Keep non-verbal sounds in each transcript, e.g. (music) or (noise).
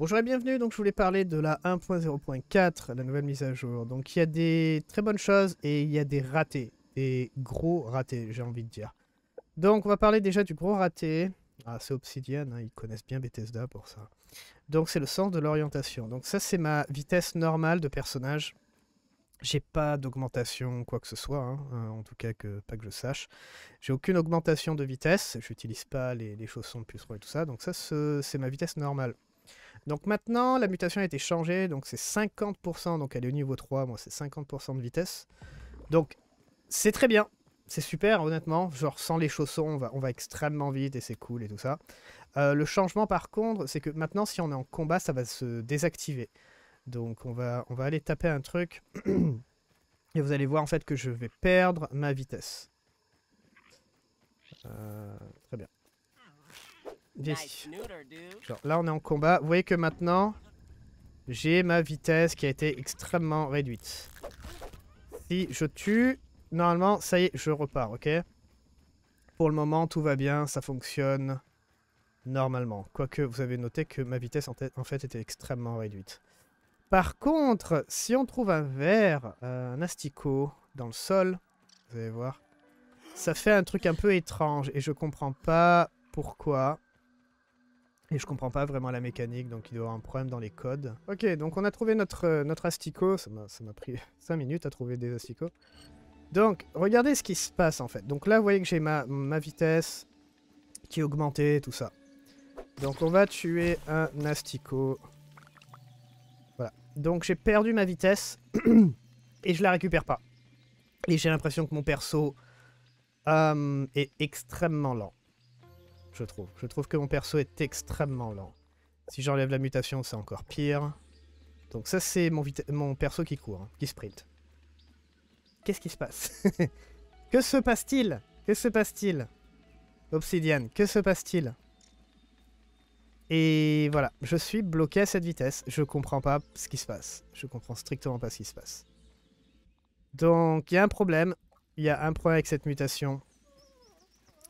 Bonjour et bienvenue, donc je voulais parler de la 1.0.4, la nouvelle mise à jour. Donc il y a des très bonnes choses et il y a des ratés, des gros ratés j'ai envie de dire. Donc on va parler déjà du gros raté. Ah c'est Obsidian, hein, ils connaissent bien Bethesda pour ça. Donc c'est le sens de l'orientation. Donc ça c'est ma vitesse normale de personnage. J'ai pas d'augmentation quoi que ce soit, hein, euh, en tout cas que, pas que je sache. J'ai aucune augmentation de vitesse, j'utilise pas les, chaussons de puceron et tout ça, donc ça c'est ma vitesse normale. Donc maintenant, la mutation a été changée, donc c'est 50%, donc elle est au niveau 3, moi c'est 50% de vitesse. Donc c'est très bien, c'est super honnêtement, genre sans les chaussons on va, on va extrêmement vite et c'est cool et tout ça. Euh, le changement par contre, c'est que maintenant si on est en combat, ça va se désactiver. Donc on va, on va aller taper un truc (clears throat) et vous allez voir en fait que je vais perdre ma vitesse. Euh, très bien là, on est en combat. Vous voyez que maintenant, j'ai ma vitesse qui a été extrêmement réduite. Si je tue, normalement, ça y est, je repars, ok Pour le moment, tout va bien, ça fonctionne normalement. Quoique, vous avez noté que ma vitesse, en, fait, était extrêmement réduite. Par contre, si on trouve un verre, euh, un asticot, dans le sol, vous allez voir, ça fait un truc un peu étrange et je comprends pas pourquoi. Et je comprends pas vraiment la mécanique, donc il doit y avoir un problème dans les codes. Ok, donc on a trouvé notre, euh, notre asticot. Ça m'a pris 5 (laughs) minutes à trouver des asticots. Donc, regardez ce qui se passe en fait. Donc là, vous voyez que j'ai ma, vitesse qui est augmentée, tout ça. Donc on va tuer un asticot. Voilà. Donc j'ai perdu ma vitesse (clears throat) et je la récupère pas. Et j'ai l'impression que mon perso euh, est extrêmement lent je trouve. Je trouve que mon perso est extrêmement lent. Si j'enlève la mutation, c'est encore pire. Donc ça, c'est mon, perso qui court, hein, qui sprint. Qu'est-ce qui se passe (laughs) Que se passe-t-il Que se passe-t-il Obsidian, que se passe-t-il Et voilà, je suis bloqué à cette vitesse. Je comprends pas ce qui se passe. Je comprends strictement pas ce qui se passe. Donc, il y a un problème. Il y a un problème avec cette mutation.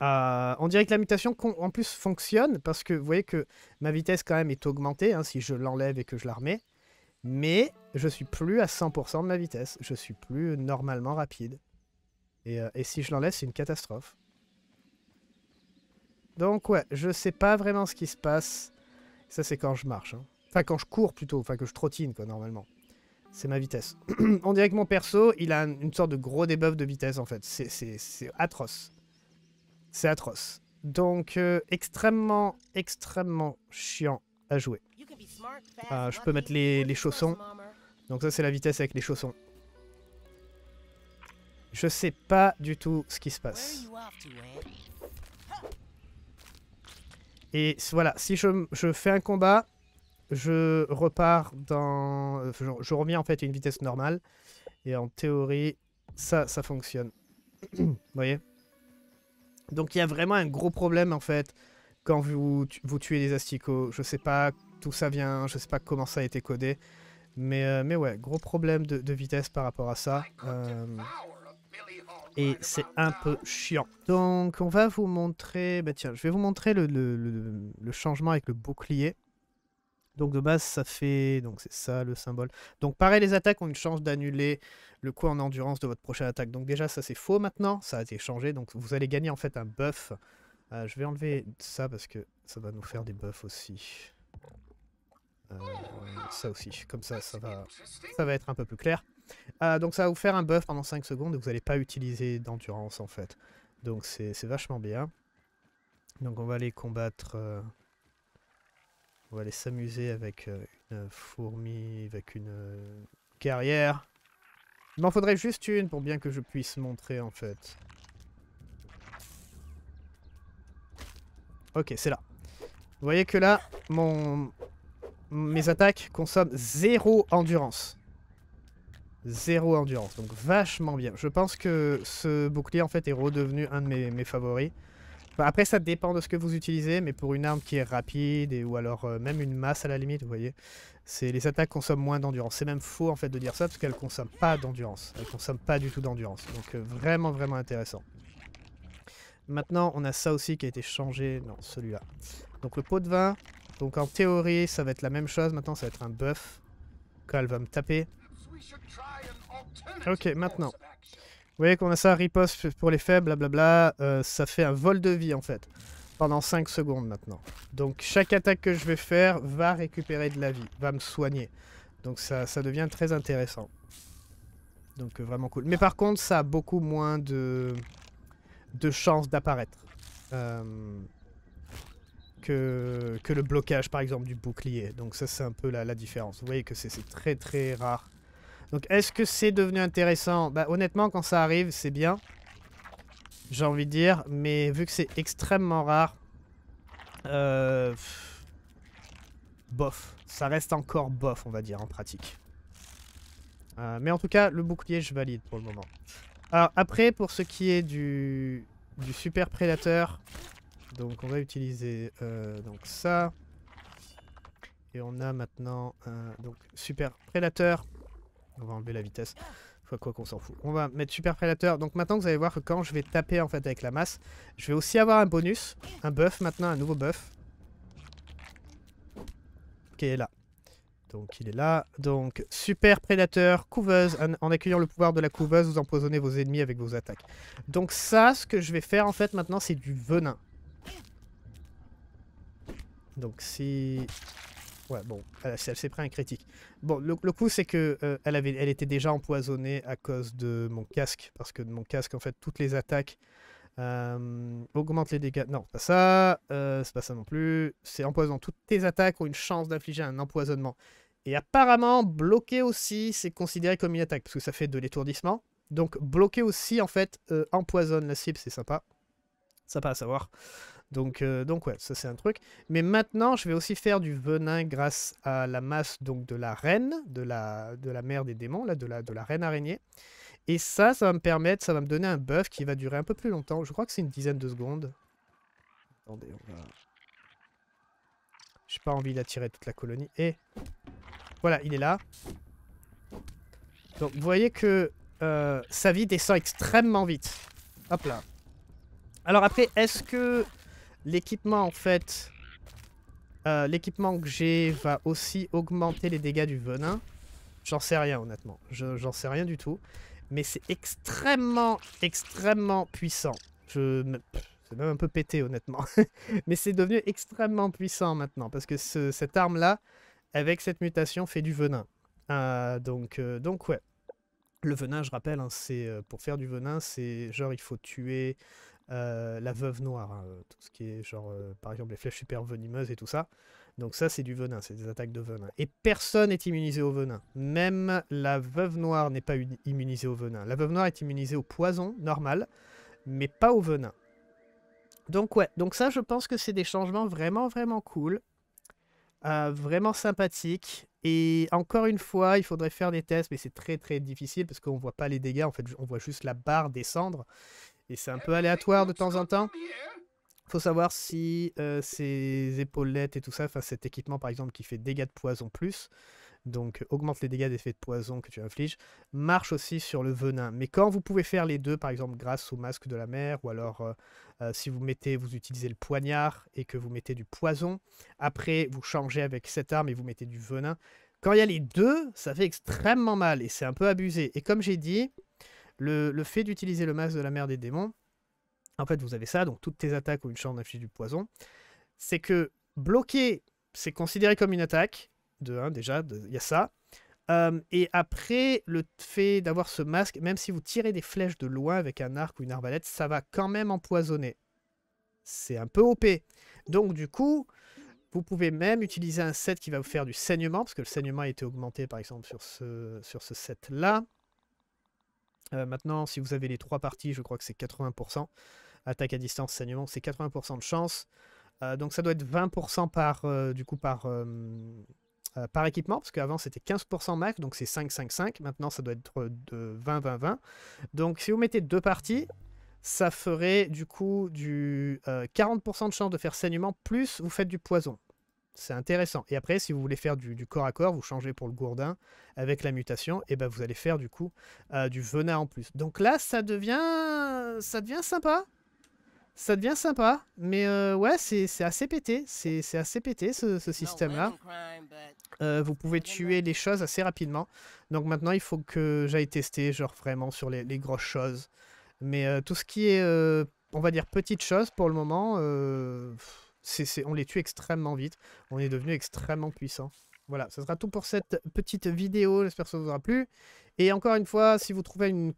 Euh, on dirait que la mutation en plus fonctionne parce que vous voyez que ma vitesse quand même est augmentée hein, si je l'enlève et que je la remets. Mais je suis plus à 100% de ma vitesse. Je suis plus normalement rapide. Euh, et, si je l'enlève, c'est une catastrophe. Donc ouais, je sais pas vraiment ce qui se passe. Ça c'est quand je marche. Hein. Enfin quand je cours plutôt, enfin que je trottine quoi normalement. C'est ma vitesse. (clears throat) on dirait que mon perso, il a une sorte de gros debuff de vitesse en fait. C'est atroce. C'est atroce. Donc, euh, extrêmement, extrêmement chiant à jouer. Ah, je peux mettre les, chaussons. Donc ça, c'est la vitesse avec les chaussons. Je sais pas du tout ce qui se passe. Eh? Et voilà, si je, fais un combat, je repars dans... Euh, je, je reviens en fait une vitesse normale. Et en théorie, ça, ça fonctionne. (clears throat) Vous voyez donc il y a vraiment un gros problème en fait quand vous, vous tuez les asticots. Je sais pas d'où ça vient, je sais pas comment ça a été codé. Mais, euh, mais ouais, gros problème de, vitesse par rapport à ça. Euh, et c'est un peu chiant. Donc on va vous montrer... Bah tiens, je vais vous montrer le changement avec le bouclier. Donc de base, ça fait. Donc c'est ça le symbole. Donc pareil, les attaques ont une chance d'annuler le coût en endurance de votre prochaine attaque. Donc déjà, ça c'est faux maintenant. Ça a été changé. Donc vous allez gagner en fait un buff. Euh, je vais enlever ça parce que ça va nous faire des buffs aussi. Euh, ça aussi, comme ça, ça va, ça va être un peu plus clair. Euh, donc ça va vous faire un buff pendant 5 secondes vous n'allez pas utiliser d'endurance en fait. Donc c'est vachement bien. Donc on va aller combattre on va aller s'amuser avec euh, une fourmi, avec une euh, carrière. Il m'en faudrait juste une pour bien que je puisse montrer en fait. Ok, c'est là. Vous voyez que là, mon... mes attaques consomment zéro endurance. Zéro endurance, donc vachement bien. Je pense que ce bouclier en fait est redevenu un de mes, mes favoris. Après, ça dépend de ce que vous utilisez, mais pour une arme qui est rapide et ou alors euh, même une masse à la limite, vous voyez, c'est les attaques consomment moins d'endurance. C'est même faux en fait de dire ça parce qu'elles consomment pas d'endurance. Elles consomment pas du tout d'endurance. Donc euh, vraiment vraiment intéressant. Maintenant, on a ça aussi qui a été changé. Non, celui-là. Donc le pot de vin. Donc en théorie, ça va être la même chose. Maintenant, ça va être un buff quand elle va me taper. Ok, maintenant, vous voyez qu'on a ça, riposte pour les faibles, blablabla. Euh, ça fait un vol de vie en fait. Pendant 5 secondes maintenant. Donc chaque attaque que je vais faire va récupérer de la vie, va me soigner. Donc ça, ça devient très intéressant. Donc euh, vraiment cool. Mais par contre, ça a beaucoup moins de, de chances d'apparaître. Euh, que, que le blocage par exemple du bouclier. Donc ça c'est un peu la différence. Vous voyez que c'est très très rare donc est-ce que c'est devenu intéressant bah, honnêtement quand ça arrive c'est bien. J'ai envie de dire, mais vu que c'est extrêmement rare, euh, bof. Ça reste encore bof on va dire en pratique. Euh, mais en tout cas le bouclier je valide pour le moment. Alors après pour ce qui est du, du super prédateur, donc on va utiliser euh, donc ça. Et on a maintenant donc super prédateur on va enlever la vitesse. Quoi qu'on s'en fout. On va mettre Super Prédateur. Donc maintenant, vous allez voir que quand je vais taper en fait avec la masse, je vais aussi avoir un bonus. Un buff maintenant, un nouveau buff. Qui est là. Donc il est là. Donc super prédateur, couveuse. En, en, accueillant le pouvoir de la couveuse, vous empoisonnez vos ennemis avec vos attaques. Donc ça, ce que je vais faire en fait maintenant, c'est du venin. Donc si Ouais, bon, elle, s'est pris un critique. Bon, le, coup, c'est que euh, elle, avait, elle était déjà empoisonnée à cause de mon casque, parce que de mon casque, en fait, toutes les attaques euh, augmentent les dégâts. Non, c'est pas ça, euh, c'est pas ça non plus. C'est empoison. Toutes tes attaques ont une chance d'infliger un empoisonnement. Et apparemment, bloquer aussi, c'est considéré comme une attaque, parce que ça fait de l'étourdissement. Donc, bloquer aussi, en fait, empoisonne la cible, c'est sympa. Sympa à savoir. Donc, euh, donc ouais, ça c'est un truc. Mais maintenant, je vais aussi faire du venin grâce à la masse donc de la reine, de la, de la mère des démons, là, de la, de la reine araignée. Et ça, ça va me permettre, ça va me donner un buff qui va durer un peu plus longtemps. Je crois que c'est une dizaine de secondes. Attendez, on va... J'ai pas envie d'attirer toute la colonie. Et voilà, il est là. Donc vous voyez que euh, sa vie descend extrêmement vite. Hop là. Alors après, est-ce que L'équipement, en fait... Euh, l'équipement que j'ai va aussi augmenter les dégâts du venin. J'en sais rien, honnêtement. J'en sais rien du tout. Mais c'est extrêmement, extrêmement puissant. Je... C'est même un peu pété, honnêtement. (laughs) mais c'est devenu extrêmement puissant maintenant. Parce que cette arme-là, avec cette mutation, fait du venin. Euh, donc, euh, donc, ouais. Le venin, je rappelle, hein, c'est pour faire du venin, c'est genre il faut tuer euh, la veuve noire, hein, euh, tout ce qui est genre, euh, par exemple, les flèches super venimeuses et tout ça. Donc ça, c'est du venin, c'est des attaques de venin. Et personne n'est immunisé au venin. Même la veuve noire n'est pas immunisée au venin. La veuve noire est immunisée au poison, normal, mais pas au venin. Donc ouais, donc ça, je pense que c'est des changements vraiment, vraiment cool. vraiment sympathique. Et encore une fois, il faudrait faire des tests, mais c'est très très difficile parce qu'on voit pas les dégâts. En fait, on voit juste la barre descendre. Et c'est un peu aléatoire de temps en temps. Faut savoir si euh, ces épaulettes et tout ça, enfin cet équipement par exemple qui fait dégâts de poison plus, donc augmente les dégâts d'effet de poison que tu infliges, marche aussi sur le venin. Mais quand vous pouvez faire les deux, par exemple grâce au masque de la mer, ou alors euh, euh, si vous mettez, vous utilisez le poignard et que vous mettez du poison, après vous changez avec cette arme et vous mettez du venin. Quand il y a les deux, ça fait extrêmement mal et c'est un peu abusé. Et comme j'ai dit, le, fait d'utiliser le masque de la mer des démons, en fait, vous avez ça, donc toutes tes attaques ont une chance d'afficher du poison. C'est que bloquer, c'est considéré comme une attaque, de 1 déjà, il y a ça. Euh, et après, le fait d'avoir ce masque, même si vous tirez des flèches de loin avec un arc ou une arbalète, ça va quand même empoisonner. C'est un peu OP. Donc du coup, vous pouvez même utiliser un set qui va vous faire du saignement, parce que le saignement a été augmenté par exemple sur ce, sur ce set-là. Euh, maintenant, si vous avez les trois parties, je crois que c'est 80%. Attaque à distance, saignement, c'est 80% de chance. Euh, donc ça doit être 20% par, euh, du coup, par, par équipement, parce qu'avant c'était 15% max, donc c'est 5, 5, 5. Maintenant, ça doit être de 20, 20, 20. Donc si vous mettez deux parties, ça ferait du coup du 40% de chance de faire saignement, plus vous faites du poison. C'est intéressant. Et après, si vous voulez faire du, corps à corps, vous changez pour le gourdin avec la mutation, et ben vous allez faire du coup euh, du venin en plus. Donc là, ça devient, ça devient sympa. Ça devient sympa, mais euh, ouais, c'est assez pété. C'est assez pété ce, système-là. Euh, vous pouvez tuer les choses assez rapidement. Donc maintenant, il faut que j'aille tester, genre vraiment sur les, grosses choses. Mais tout ce qui est, on va dire, petites choses pour le moment on les tue extrêmement vite. On est devenu extrêmement puissant. Voilà, ce sera tout pour cette petite vidéo. J'espère que ça vous aura plu. Et encore une fois, si vous trouvez une,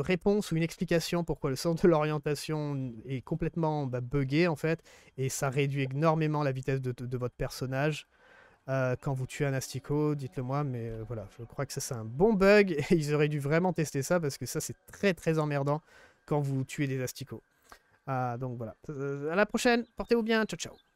réponse ou une explication pourquoi le sens de l'orientation est complètement bugué, bah, buggé, en fait, et ça réduit énormément la vitesse de, votre personnage, euh, quand vous tuez un asticot, dites-le moi, mais euh, voilà, je crois que ça c'est un bon bug, (laughs) et ils auraient dû vraiment tester ça, parce que ça c'est très très emmerdant quand vous tuez des asticots. Ah, donc voilà. À la prochaine. Portez-vous bien. Ciao, ciao.